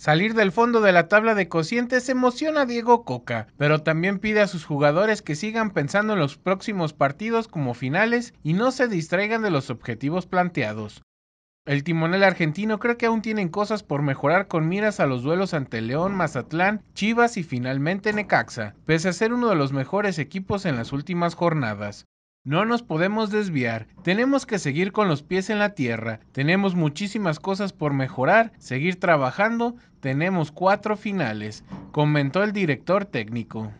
Salir del fondo de la tabla de cocientes emociona a Diego Coca, pero también pide a sus jugadores que sigan pensando en los próximos partidos como finales y no se distraigan de los objetivos planteados. El timonel argentino cree que aún tienen cosas por mejorar con miras a los duelos ante León, Mazatlán, Chivas y finalmente Necaxa, pese a ser uno de los mejores equipos en las últimas jornadas. No nos podemos desviar, tenemos que seguir con los pies en la tierra, tenemos muchísimas cosas por mejorar, seguir trabajando, tenemos cuatro finales, comentó el director técnico.